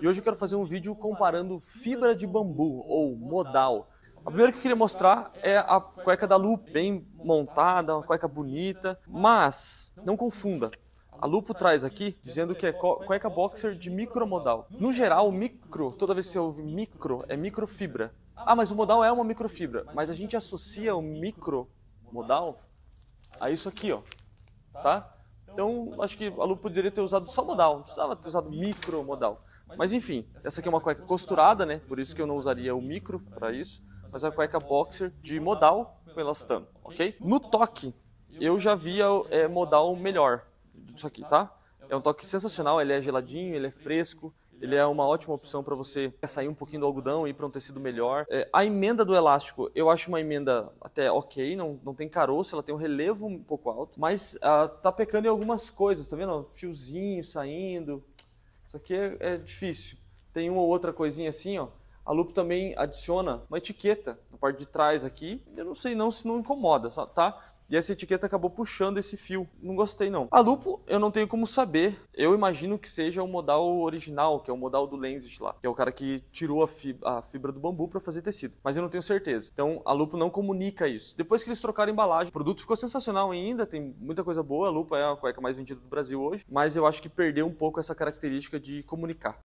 E hoje eu quero fazer um vídeo comparando fibra de bambu, ou modal. A primeira que eu queria mostrar é a cueca da Lupo, bem montada, uma cueca bonita, mas não confunda. A Lupo traz aqui dizendo que é cueca boxer de micromodal. No geral, micro, toda vez que você ouve micro, é microfibra. Ah, mas o modal é uma microfibra, mas a gente associa o micromodal a isso aqui, ó, tá? Então, acho que a Lupo poderia ter usado só modal, não precisava ter usado micromodal. Mas enfim, essa aqui é uma cueca costurada, né? Por isso que eu não usaria o micro para isso. Mas é a cueca boxer de modal com elastano, ok? No toque, eu já via é, modal melhor disso aqui, tá? É um toque sensacional, ele é geladinho, ele é fresco, ele é uma ótima opção para você sair um pouquinho do algodão e ir para um tecido melhor. É, a emenda do elástico, eu acho uma emenda até ok, não, não tem caroço, ela tem um relevo um pouco alto, mas ah, tá pecando em algumas coisas, tá vendo? Fiozinho saindo, isso aqui é, é difícil. Tem uma ou outra coisinha assim, ó. A Lupo também adiciona uma etiqueta na parte de trás aqui. Eu não sei não se não incomoda, tá? E essa etiqueta acabou puxando esse fio. Não gostei, não. A Lupo, eu não tenho como saber. Eu imagino que seja o modal original, que é o modal do Lenzes lá, que é o cara que tirou a fibra, a fibra do bambu para fazer tecido. Mas eu não tenho certeza. Então a Lupo não comunica isso. Depois que eles trocaram a embalagem, o produto ficou sensacional ainda, tem muita coisa boa. A Lupo é a cueca mais vendida do Brasil hoje, mas eu acho que perdeu um pouco essa característica de comunicar.